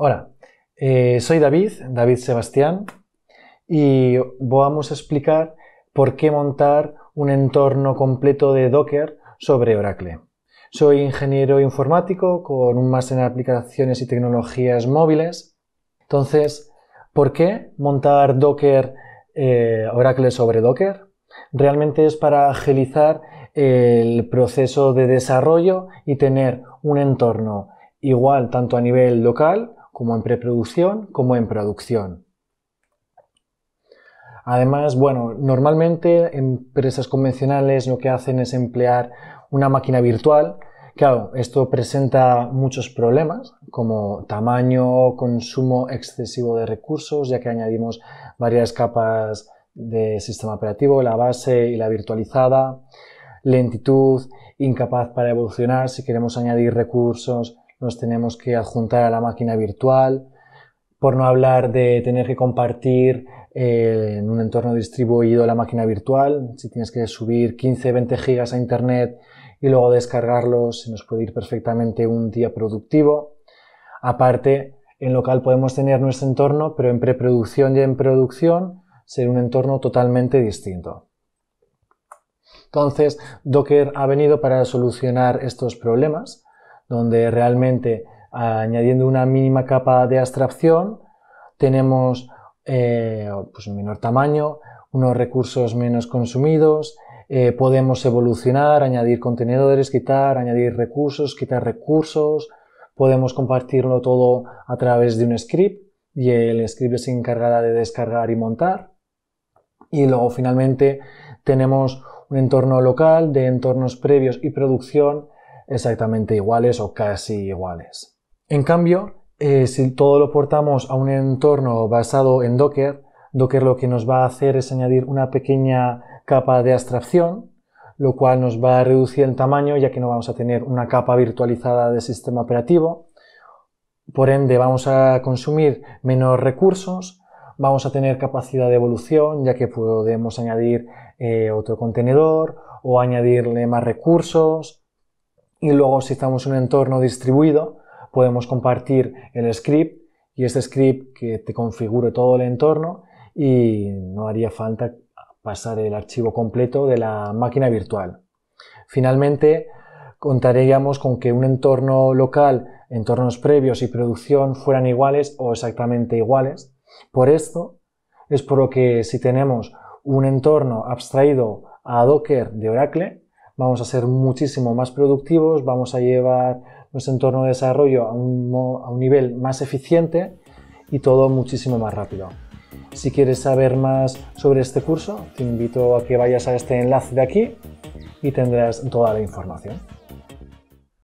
Hola, eh, soy David, David Sebastián, y vamos a explicar por qué montar un entorno completo de Docker sobre Oracle. Soy ingeniero informático con un máster en aplicaciones y tecnologías móviles. Entonces, ¿por qué montar Docker, eh, Oracle sobre Docker? Realmente es para agilizar el proceso de desarrollo y tener un entorno igual tanto a nivel local como en preproducción como en producción. Además, bueno, normalmente empresas convencionales lo que hacen es emplear una máquina virtual. Claro, esto presenta muchos problemas como tamaño, consumo excesivo de recursos, ya que añadimos varias capas de sistema operativo, la base y la virtualizada, lentitud, incapaz para evolucionar si queremos añadir recursos, nos tenemos que adjuntar a la máquina virtual, por no hablar de tener que compartir eh, en un entorno distribuido la máquina virtual, si tienes que subir 15, 20 gigas a Internet y luego descargarlos, se nos puede ir perfectamente un día productivo. Aparte, en local podemos tener nuestro entorno, pero en preproducción y en producción será un entorno totalmente distinto. Entonces, Docker ha venido para solucionar estos problemas, donde realmente ah, añadiendo una mínima capa de abstracción tenemos eh, un pues, menor tamaño, unos recursos menos consumidos, eh, podemos evolucionar, añadir contenedores, quitar, añadir recursos, quitar recursos, podemos compartirlo todo a través de un script y el script se encargará de descargar y montar. Y luego finalmente tenemos un entorno local de entornos previos y producción exactamente iguales o casi iguales. En cambio, eh, si todo lo portamos a un entorno basado en Docker, Docker lo que nos va a hacer es añadir una pequeña capa de abstracción, lo cual nos va a reducir el tamaño ya que no vamos a tener una capa virtualizada de sistema operativo. Por ende, vamos a consumir menos recursos, vamos a tener capacidad de evolución ya que podemos añadir eh, otro contenedor o añadirle más recursos y luego si estamos en un entorno distribuido, podemos compartir el script y este script que te configure todo el entorno y no haría falta pasar el archivo completo de la máquina virtual. Finalmente, contaríamos con que un entorno local, entornos previos y producción fueran iguales o exactamente iguales. Por esto es por lo que si tenemos un entorno abstraído a Docker de Oracle, vamos a ser muchísimo más productivos, vamos a llevar nuestro entorno de desarrollo a un, a un nivel más eficiente y todo muchísimo más rápido. Si quieres saber más sobre este curso, te invito a que vayas a este enlace de aquí y tendrás toda la información.